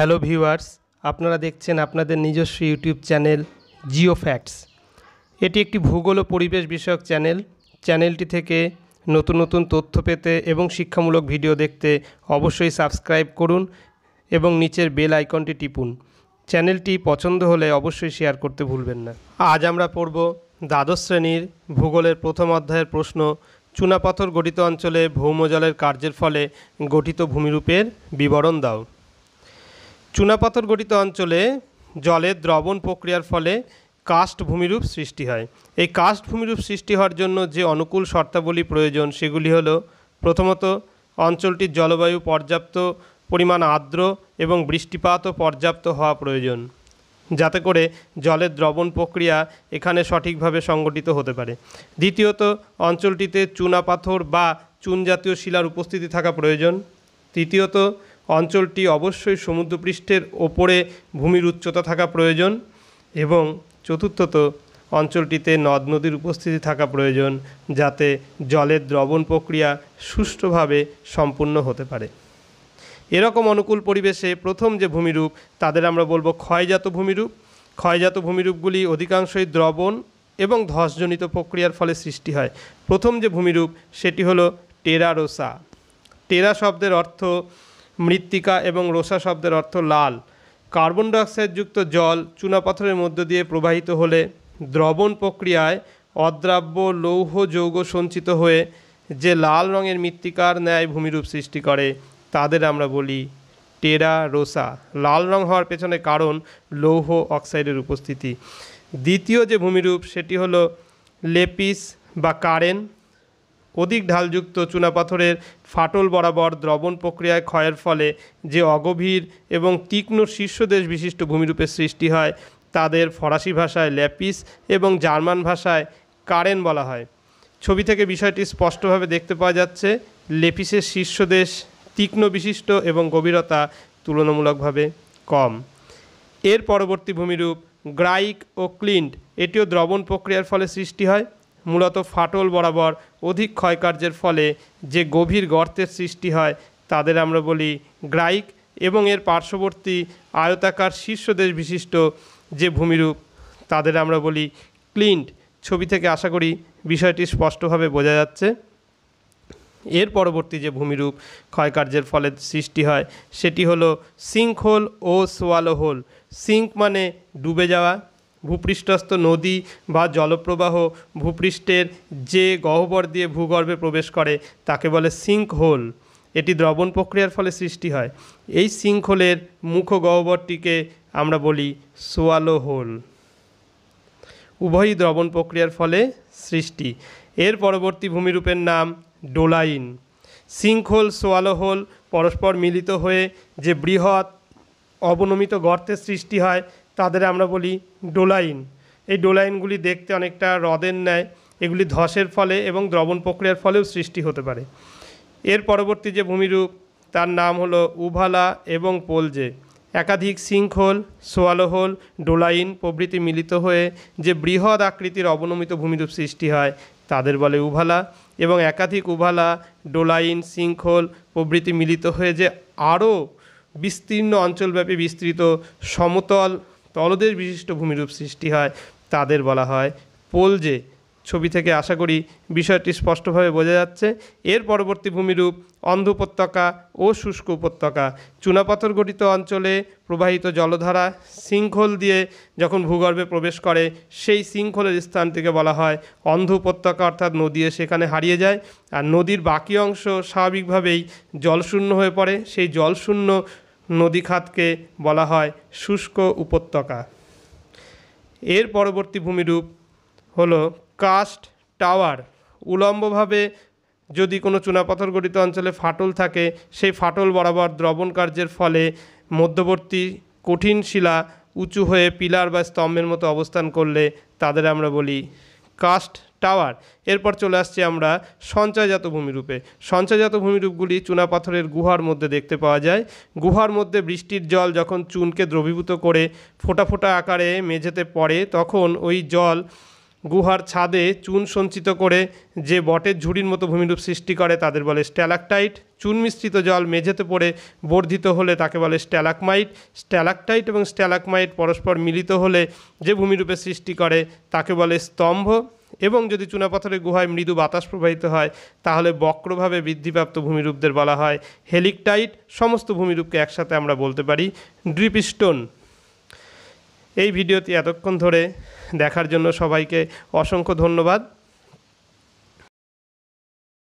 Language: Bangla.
হ্যালো ভিউয়ার্স আপনারা দেখছেন আপনাদের নিজস্ব ইউটিউব চ্যানেল জিও ফ্যাক্টস এটি একটি ভূগোল ও পরিবেশ বিষয়ক চ্যানেল চ্যানেলটি থেকে নতুন নতুন তথ্য পেতে এবং শিক্ষামূলক ভিডিও দেখতে অবশ্যই সাবস্ক্রাইব করুন এবং নিচের বেল আইকনটি টিপুন চ্যানেলটি পছন্দ হলে অবশ্যই শেয়ার করতে ভুলবেন না আজ আমরা পড়ব দ্বাদশ শ্রেণীর ভূগোলের প্রথম অধ্যায়ের প্রশ্ন চুনাপাথর গঠিত অঞ্চলে ভৌমজলের কার্যের ফলে গঠিত ভূমিরূপের বিবরণ দাও চুনাপাথর গঠিত অঞ্চলে জলের দ্রবণ প্রক্রিয়ার ফলে কাস্ট ভূমিরূপ সৃষ্টি হয় এই কাস্ট ভূমিরূপ সৃষ্টি হওয়ার জন্য যে অনুকূল শর্তাবলী প্রয়োজন সেগুলি হলো প্রথমত অঞ্চলটির জলবায়ু পর্যাপ্ত পরিমাণ আর্দ্র এবং বৃষ্টিপাতও পর্যাপ্ত হওয়া প্রয়োজন যাতে করে জলের দ্রবণ প্রক্রিয়া এখানে সঠিকভাবে সংগঠিত হতে পারে দ্বিতীয়ত অঞ্চলটিতে চুনাপাথর বা চুন জাতীয় শিলার উপস্থিতি থাকা প্রয়োজন তৃতীয়ত অঞ্চলটি অবশ্যই সমুদ্রপৃষ্ঠের ওপরে ভূমির উচ্চতা থাকা প্রয়োজন এবং চতুর্থত অঞ্চলটিতে নদ নদীর উপস্থিতি থাকা প্রয়োজন যাতে জলের দ্রবণ প্রক্রিয়া সুষ্ঠুভাবে সম্পূর্ণ হতে পারে এরকম অনুকূল পরিবেশে প্রথম যে ভূমিরূপ তাদের আমরা বলবো ক্ষয়জাত ভূমিরূপ ক্ষয়জাত ভূমিরূপগুলি অধিকাংশই দ্রবণ এবং ধসজনিত প্রক্রিয়ার ফলে সৃষ্টি হয় প্রথম যে ভূমিরূপ সেটি হলো টেরারোসা টেরা শব্দের অর্থ মৃত্তিকা এবং রোসা শব্দের অর্থ লাল কার্বন ডাইঅক্সাইডযুক্ত জল চুনাপাথরের মধ্য দিয়ে প্রবাহিত হলে দ্রবণ প্রক্রিয়ায় অদ্রাব্য লৌহ যৌগ সঞ্চিত হয়ে যে লাল রঙের মৃত্তিকার ন্যায় ভূমিরূপ সৃষ্টি করে তাদের আমরা বলি টেরা রোসা লাল রং হওয়ার পেছনে কারণ লৌহ অক্সাইডের উপস্থিতি দ্বিতীয় যে ভূমিরূপ সেটি হলো লেপিস বা কারেন অধিক ঢালযুক্ত চুনাপাথরের ফাটল বরাবর দ্রবণ প্রক্রিয়ায় ক্ষয়ের ফলে যে অগভীর এবং তীক্ষ্ণ শীর্ষদেশ বিশিষ্ট ভূমিরূপের সৃষ্টি হয় তাদের ফরাসি ভাষায় ল্যাপিস এবং জার্মান ভাষায় কারেন বলা হয় ছবি থেকে বিষয়টি স্পষ্টভাবে দেখতে পাওয়া যাচ্ছে লেপিসের শীর্ষদেশ তীক্ষ্ণ বিশিষ্ট এবং গভীরতা তুলনামূলকভাবে কম এর পরবর্তী ভূমিরূপ গ্রাইক ও ক্লিন্ট এটিও দ্রবণ প্রক্রিয়ার ফলে সৃষ্টি হয় মূলত ফাটল বরাবর অধিক ক্ষয়কার্যের ফলে যে গভীর গর্তের সৃষ্টি হয় তাদের আমরা বলি গ্রাইক এবং এর পার্শ্ববর্তী আয়তাকার শীর্ষদেশ বিশিষ্ট যে ভূমিরূপ তাদের আমরা বলি ক্লিন্ট ছবি থেকে আশা করি বিষয়টি স্পষ্টভাবে বোঝা যাচ্ছে এর পরবর্তী যে ভূমিরূপ ক্ষয়কার্যের ফলে সৃষ্টি হয় সেটি হলো সিঙ্ক হোল ও সোয়ালো হোল সিঙ্ক মানে ডুবে যাওয়া ভূপৃষ্ঠস্থ নদী বা জলপ্রবাহ ভূপৃষ্ঠের যে গহ্বর দিয়ে ভূগর্ভে প্রবেশ করে তাকে বলে সিঙ্ক হোল এটি দ্রবণ প্রক্রিয়ার ফলে সৃষ্টি হয় এই সিঙ্ক হোলের মুখ গহ্বরটিকে আমরা বলি সোয়ালো হোল উভয়ই দ্রবণ প্রক্রিয়ার ফলে সৃষ্টি এর পরবর্তী ভূমিরূপের নাম doline sink hole swallow hole পরস্পর মিলিত হয়ে যে বৃহৎ অবনমিত গর্তের সৃষ্টি হয় তাদের আমরা বলি ডোলাইন এই ডোলাইনগুলি দেখতে অনেকটা হ্রদের ন্যায় এগুলি ধসের ফলে এবং দ্রবণ প্রক্রিয়ার ফলেও সৃষ্টি হতে পারে এর পরবর্তী যে ভূমিরূপ তার নাম হল উভালা এবং পোলজে একাধিক সিঙ্কহোল সোয়ালোহোল ডোলাইন প্রভৃতি মিলিত হয়ে যে বৃহৎ আকৃতির অবনমিত ভূমিরূপ সৃষ্টি হয় তাদের বলে উভালা এবং একাধিক উভালা ডোলাইন সিঙ্কহোল প্রভৃতি মিলিত হয়ে যে আরও বিস্তীর্ণ অঞ্চলব্যাপী বিস্তৃত সমতল তলদেশ বিশিষ্ট ভূমিরূপ সৃষ্টি হয় তাদের বলা হয় পোলজে ছবি থেকে আশা করি বিষয়টি স্পষ্টভাবে বোঝা যাচ্ছে এর পরবর্তী ভূমিরূপ অন্ধ উপত্যকা ও শুষ্ক উপত্যকা চুনাপাথর গঠিত অঞ্চলে প্রবাহিত জলধারা শৃঙ্খল দিয়ে যখন ভূগর্ভে প্রবেশ করে সেই শৃঙ্খলের স্থানটিকে বলা হয় অন্ধ উপত্যকা অর্থাৎ নদী সেখানে হারিয়ে যায় আর নদীর বাকি অংশ স্বাভাবিকভাবেই জলশূন্য হয়ে পড়ে সেই জলশূন্য নদীখাতকে বলা হয় শুষ্ক উপত্যকা এর পরবর্তী ভূমিরূপ হলো কাস্ট টাওয়ার উলম্বভাবে যদি কোনো চুনাপাথর গঠিত অঞ্চলে ফাটল থাকে সেই ফাটল বরাবর দ্রবণ কার্যের ফলে মধ্যবর্তী কঠিন শিলা উঁচু হয়ে পিলার বা স্তম্ভের মতো অবস্থান করলে তাদের আমরা বলি কাস্ট টাওয়ার এরপর চলে আসছি আমরা সঞ্চয়জাত ভূমিরূপে সঞ্চয়জাত ভূমিরূপগুলি চুনাপাথরের গুহার মধ্যে দেখতে পাওয়া যায় গুহার মধ্যে বৃষ্টির জল যখন চুনকে দ্রবীভূত করে ফোটা ফোটা আকারে মেঝেতে পড়ে তখন ওই জল গুহার ছাদে চুন সঞ্চিত করে যে বটের ঝুড়ির মতো ভূমিরূপ সৃষ্টি করে তাদের বলে স্ট্যালাকটাইট চুন মিশ্রিত জল মেঝেতে পড়ে বর্ধিত হলে তাকে বলে স্ট্যালাকমাইট স্ট্যালাকটাইট এবং স্ট্যালাকমাইট পরস্পর মিলিত হলে যে ভূমিরূপে সৃষ্টি করে তাকে বলে স্তম্ভ এবং যদি চুনাপাথরের গুহায় মৃদু বাতাস প্রবাহিত হয় তাহলে বক্রভাবে বৃদ্ধিপ্রাপ্ত ভূমিরূপদের বলা হয় হেলিকটাইট সমস্ত ভূমিরূপকে একসাথে আমরা বলতে পারি ড্রিপস্টোন এই ভিডিওটি এতক্ষণ ধরে দেখার জন্য সবাইকে অসংখ্য ধন্যবাদ